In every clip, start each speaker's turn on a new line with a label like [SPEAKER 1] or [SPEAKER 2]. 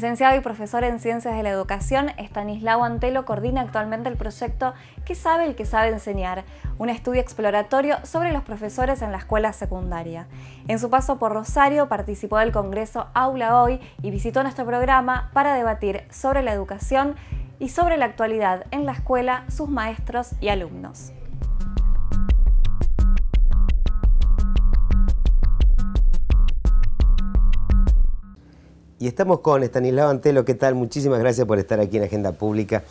[SPEAKER 1] Licenciado y profesor en Ciencias de la Educación, Stanislao Antelo coordina actualmente el proyecto ¿Qué sabe el que sabe enseñar? Un estudio exploratorio sobre los profesores en la escuela secundaria. En su paso por Rosario participó del Congreso Aula Hoy y visitó nuestro programa para debatir sobre la educación y sobre la actualidad en la escuela, sus maestros y alumnos.
[SPEAKER 2] Y estamos con Estanislao Antelo, ¿qué tal? Muchísimas gracias por estar aquí en Agenda Pública.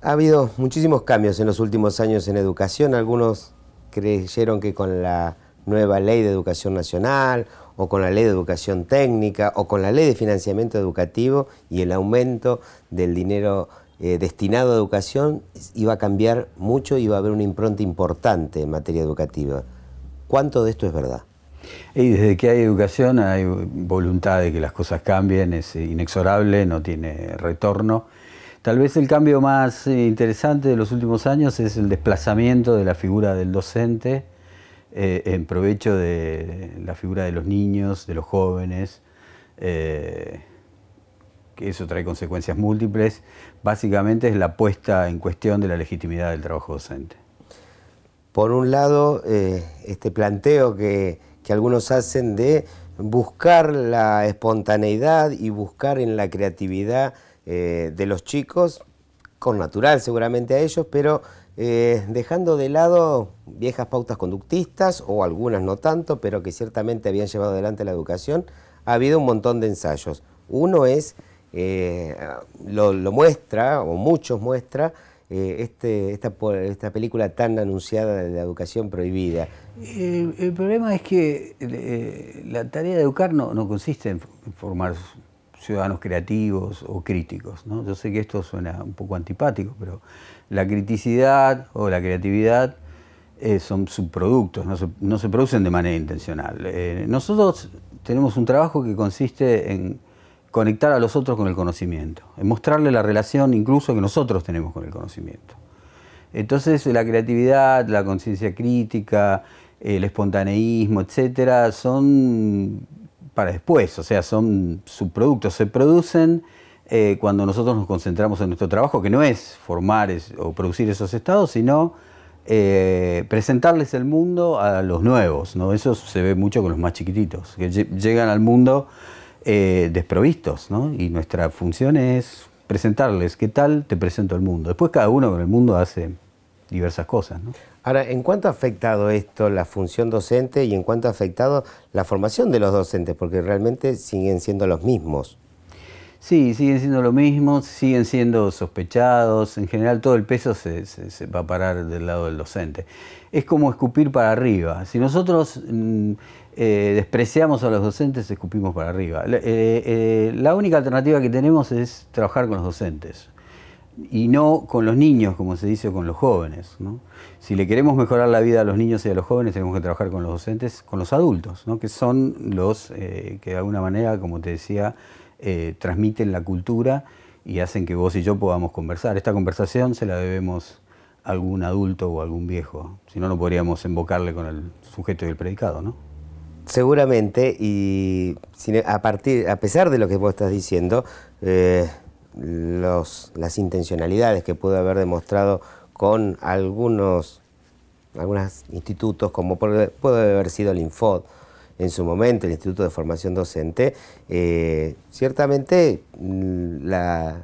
[SPEAKER 2] Ha habido muchísimos cambios en los últimos años en educación. Algunos creyeron que con la nueva ley de educación nacional o con la ley de educación técnica o con la ley de financiamiento educativo y el aumento del dinero eh, destinado a educación iba a cambiar mucho, y iba a haber una impronta importante en materia educativa. ¿Cuánto de esto es verdad?
[SPEAKER 1] Y desde que hay educación hay voluntad de que las cosas cambien, es inexorable, no tiene retorno. Tal vez el cambio más eh, interesante de los últimos años es el desplazamiento de la figura del docente eh, en provecho de la figura de los niños, de los jóvenes. Eh, que eso trae consecuencias múltiples. Básicamente es la puesta en cuestión de la legitimidad del trabajo docente.
[SPEAKER 2] Por un lado, este planteo que que algunos hacen de buscar la espontaneidad y buscar en la creatividad eh, de los chicos, con natural seguramente a ellos, pero eh, dejando de lado viejas pautas conductistas, o algunas no tanto, pero que ciertamente habían llevado adelante la educación, ha habido un montón de ensayos. Uno es, eh, lo, muestra, o muchos muestra, este, esta, esta película tan anunciada de la educación prohibida, eh, el problema es que eh, la tarea de
[SPEAKER 1] educar no, consiste en formar ciudadanos creativos o críticos. Yo sé que esto suena un poco antipático, pero la criticidad o la creatividad eh, son subproductos, no no se, producen de manera intencional. nosotros tenemos un trabajo que consiste en conectar a los otros con el conocimiento, en mostrarle la relación incluso que nosotros tenemos con el conocimiento. Entonces la creatividad, la conciencia crítica, el espontaneísmo, etcétera, son para después, o sea, son subproductos, se producen eh, cuando nosotros nos concentramos en nuestro trabajo, que no es formar o producir esos estados, sino eh, presentarles el mundo a los nuevos, ¿no? Eso se ve mucho con los más chiquititos, que llegan al mundo eh, desprovistos, ¿no? Y nuestra función es presentarles,
[SPEAKER 2] ¿qué tal te presento el mundo? Después cada uno con el mundo hace diversas cosas, Ahora, ¿en cuánto ha afectado esto la función docente y en cuánto ha afectado la formación de los docentes? Porque realmente siguen siendo los mismos. Sí, siguen siendo los mismos, siguen
[SPEAKER 1] siendo sospechados, en general todo el peso se, va a parar del lado del docente. Es como escupir para arriba. Si nosotros mm, eh, despreciamos a los docentes, escupimos para arriba. Eh, eh, la única alternativa que tenemos es trabajar con los docentes y no con los niños, como se dice con los jóvenes. Si le queremos mejorar la vida a los niños y a los jóvenes, tenemos que trabajar con los docentes, con los adultos, que son los eh, que de alguna manera, como te decía, eh, transmiten la cultura y hacen que vos y yo podamos conversar. Esta conversación se la debemos a algún adulto o a algún viejo, si no,
[SPEAKER 2] no podríamos embocarle con el sujeto y el predicado, ¿no? Seguramente, y a, partir, a pesar de lo que vos estás diciendo, eh, las intencionalidades que pudo haber demostrado con algunos, algunos institutos, como puede haber sido el Infod en su momento, el Instituto de Formación Docente, eh, ciertamente mm, la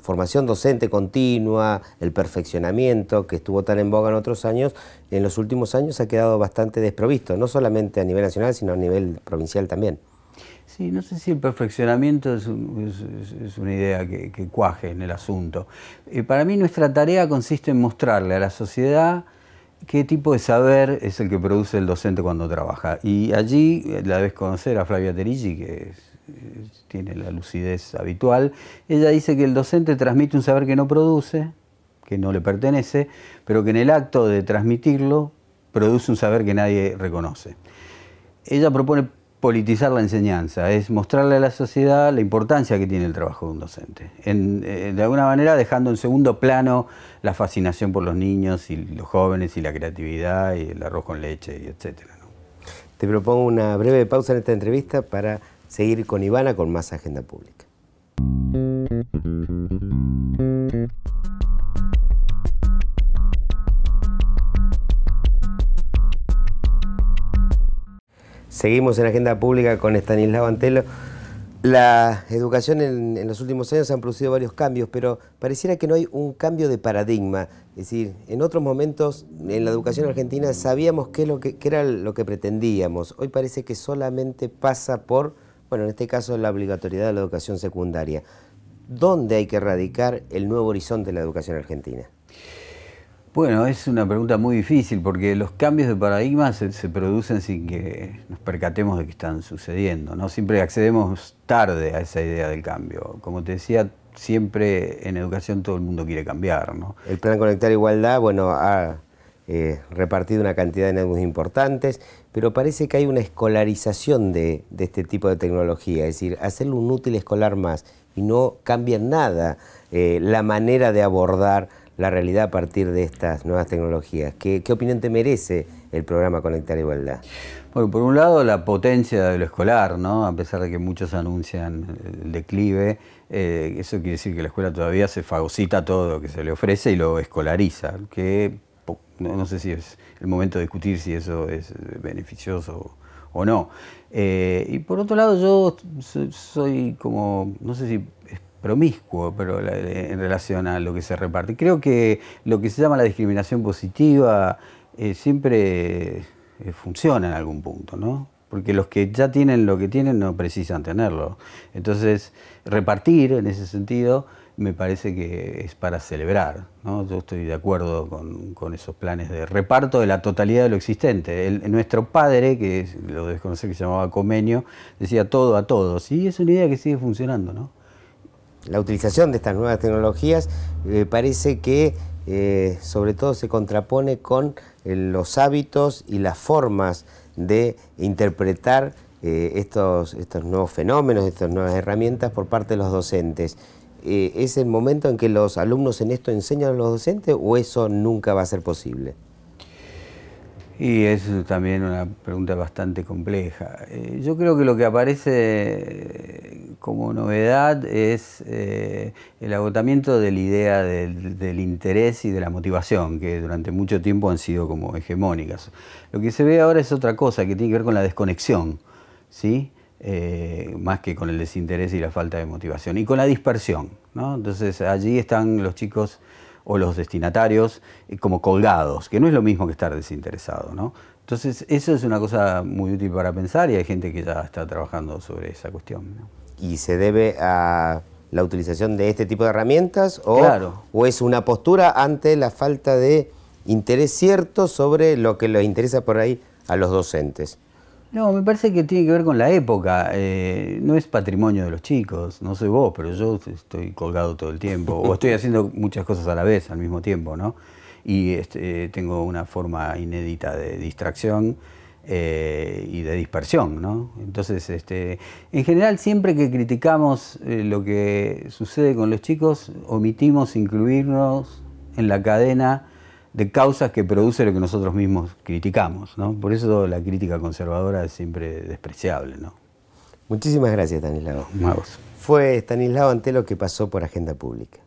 [SPEAKER 2] formación docente continua, el perfeccionamiento que estuvo tan en boga en otros años, en los últimos años ha quedado bastante desprovisto, no solamente a nivel nacional, sino a nivel provincial también.
[SPEAKER 1] Sí, no sé si el perfeccionamiento es, una idea que, cuaje en el asunto. Eh, para mí nuestra tarea consiste en mostrarle a la sociedad qué tipo de saber es el que produce el docente cuando trabaja. Y allí eh, la debes conocer a Flavia Terigi, que tiene la lucidez habitual. Ella dice que el docente transmite un saber que no produce, que no le pertenece, pero que en el acto de transmitirlo produce un saber que nadie reconoce. Ella propone politizar la enseñanza, es mostrarle a la sociedad la importancia que tiene el trabajo de un docente. Eh, de alguna manera dejando en segundo plano la fascinación por los niños y los jóvenes y la creatividad
[SPEAKER 2] y el arroz con leche y etcétera. Te propongo una breve pausa en esta entrevista para seguir con Ivana con más agenda pública. Seguimos en Agenda Pública con Estanislao Antelo. La educación en, los últimos años han producido varios cambios, pero pareciera que no hay un cambio de paradigma. Es decir, en otros momentos en la educación argentina sabíamos qué, lo que, era lo que pretendíamos. Hoy parece que solamente pasa por, bueno, en este caso la obligatoriedad de la educación secundaria. ¿Dónde hay que erradicar el nuevo horizonte de la educación argentina?
[SPEAKER 1] Bueno, es una pregunta muy difícil porque los cambios de paradigma se, producen sin que nos percatemos de que están sucediendo. ¿no? Siempre accedemos tarde a esa idea del cambio. Como te decía, siempre
[SPEAKER 2] en educación todo el mundo quiere cambiar. ¿no? El plan Conectar Igualdad, bueno, ha eh, repartido una cantidad de nuevos importantes, pero parece que hay una escolarización de, este tipo de tecnología, es decir, hacerlo un útil escolar más y no cambia nada eh, la manera de abordar la realidad a partir de estas nuevas tecnologías. ¿Qué, opinión te merece el programa Conectar Igualdad? Bueno, por un lado la potencia de lo
[SPEAKER 1] escolar, ¿no? A pesar de que muchos anuncian el declive, eh, eso quiere decir que la escuela todavía se fagocita todo lo que se le ofrece y lo escolariza, que no, sé si es el momento de discutir si eso es eh, beneficioso o no. Eh, y por otro lado, yo soy como, no sé si promiscuo pero en relación a lo que se reparte. Creo que lo que se llama la discriminación positiva eh, siempre eh, funciona en algún punto, ¿no? Porque los que ya tienen lo que tienen no precisan tenerlo. Entonces, repartir en ese sentido me parece que es para celebrar. ¿no? Yo estoy de acuerdo con, esos planes de reparto de la totalidad de lo existente. nuestro padre, que lo lo conocer, que se llamaba Comenio,
[SPEAKER 2] decía todo a todos. Y es una idea que sigue funcionando, ¿no? la utilización de estas nuevas tecnologías parece que eh, sobre todo se contrapone con eh, los hábitos y las formas de interpretar eh, estos, estos nuevos fenómenos, estas nuevas herramientas por parte de los docentes. ¿Es el momento en que los alumnos en esto enseñan a los docentes o eso nunca va a ser posible?
[SPEAKER 1] Y es también una pregunta bastante compleja. yo creo que lo que aparece como novedad es eh, el agotamiento de la idea del, interés y de la motivación, que durante mucho tiempo han sido como hegemónicas. Lo que se ve ahora es otra cosa que tiene que ver con la desconexión, ¿sí? Eh, más que con el desinterés y la falta de motivación, y con la dispersión. Entonces allí están los chicos o los destinatarios eh, como colgados, que no es lo mismo que estar desinteresado. Entonces, eso es una cosa muy útil para pensar y hay gente que ya está trabajando sobre esa cuestión
[SPEAKER 2] y se debe a la utilización de este tipo de herramientas o, claro. o es una postura ante la falta de interés cierto sobre lo que les interesa por ahí a los docentes.
[SPEAKER 1] No, me parece que tiene que ver con la época. Eh, no es patrimonio de los chicos. No soy vos, pero yo estoy colgado todo el tiempo. o estoy haciendo muchas cosas a la vez, al mismo tiempo, ¿no? Y este, eh, tengo una forma inédita de distracción eh, y de dispersión. ¿no? Entonces, este, en general, siempre que criticamos eh, lo que sucede con los chicos, omitimos incluirnos en la cadena de causas que produce lo que
[SPEAKER 2] nosotros mismos criticamos. Por eso la crítica conservadora es siempre despreciable. ¿no? Muchísimas gracias, Stanislao. Fue Stanislao Antelo que pasó por Agenda Pública.